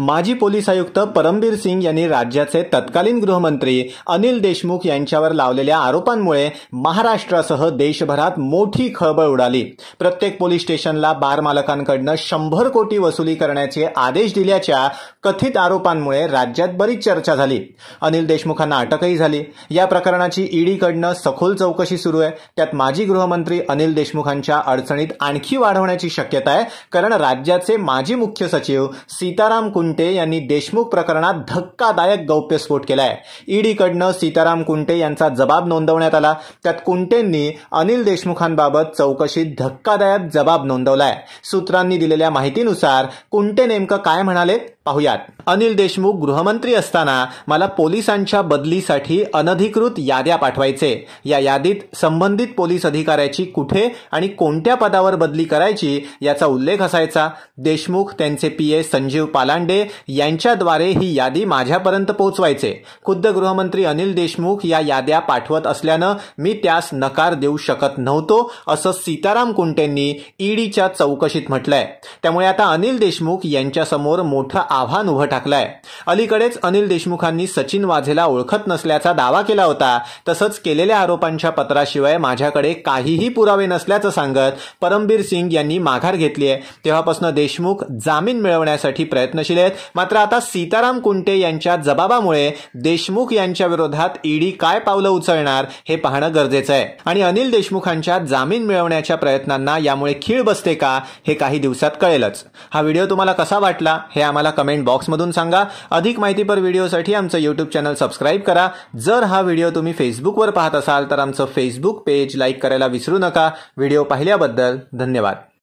माजी पोलीस आयुक्त परमबीर सिंग यांनी राज्याचे तत्कालीन गृहमंत्री अनिल देशमुख यांच्यावर लावलेल्या आरोपांमुळे महाराष्ट्रासह देशभरात मोठी खळबळ उडाली प्रत्येक पोलीस स्टेशनला बार मालकांकडनं शंभर कोटी वसुली करण्याचे आदेश दिल्याच्या कथित आरोपांमुळे राज्यात बरीच चर्चा झाली अनिल देशमुखांना अटकही झाली या प्रकरणाची ईडीकडनं सखोल चौकशी सुरू आहे त्यात माजी गृहमंत्री अनिल देशमुखांच्या अडचणीत आणखी वाढवण्याची शक्यता आहे कारण राज्याचे माजी मुख्य सचिव सीताराम कुंटे यांनी देशमुख प्रकरणात धक्कादायक गौप्यस्फोट केलाय ईडीकडनं सीताराम कुंटे यांचा जबाब नोंदवण्यात आला त्यात कुंटेंनी अनिल देशमुखांबाबत चौकशीत धक्कादायक जबाब नोंदवलाय सूत्रांनी दिलेल्या माहितीनुसार कुंटे नेमकं काय म्हणाले पाहुयात अनिल देशमुख गृहमंत्री असताना मला पोलिसांच्या बदलीसाठी अनधिकृत याद्या पाठवायचे या यादीत संबंधित पोलीस अधिकाऱ्याची कुठे आणि कोणत्या पदावर बदली करायची याचा उल्लेख असायचा देशमुख त्यांचे पीए संजीव पालांडे यांच्याद्वारे ही यादी माझ्यापर्यंत पोहोचवायचे खुद्द गृहमंत्री अनिल देशमुख या याद्या पाठवत असल्यानं मी त्यास नकार देऊ शकत नव्हतो असं सीताराम कुंटेंनी ईडीच्या चौकशीत म्हटलंय त्यामुळे आता अनिल देशमुख यांच्यासमोर मोठं आव्हान उभं टाकलंय अलीकडेच अनिल देशमुखांनी सचिन वाझेला ओळखत नसल्याचा दावा केला होता तसंच केलेल्या आरोपांच्या पत्राशिवाय माझ्याकडे काहीही पुरावे नसल्याचं सांगत परमबीर सिंग यांनी माघार घेतली आहे तेव्हापासून देशमुख जामीन मिळवण्यासाठी प्रयत्नशील मात्र आता सीताराम कुंटे यांच्या जबाबामुळे देशमुख यांच्या विरोधात ईडी काय पावलं उचलणार हे पाहणं गरजेचं आहे आणि अनिल देशमुखांच्या जामीन मिळवण्याच्या प्रयत्नांना यामुळे खीळ बसते का हे काही दिवसात कळेलच हा व्हिडिओ तुम्हाला कसा वाटला हे आम्हाला कमेंट बॉक्समधून सांगा अधिक माहितीपर व्हिडिओसाठी आमचं युट्यूब चॅनल सबस्क्राईब करा जर हा व्हिडिओ तुम्ही फेसबुकवर पाहत असाल तर आमचं फेसबुक पेज लाईक करायला विसरू नका व्हिडिओ पाहिल्याबद्दल धन्यवाद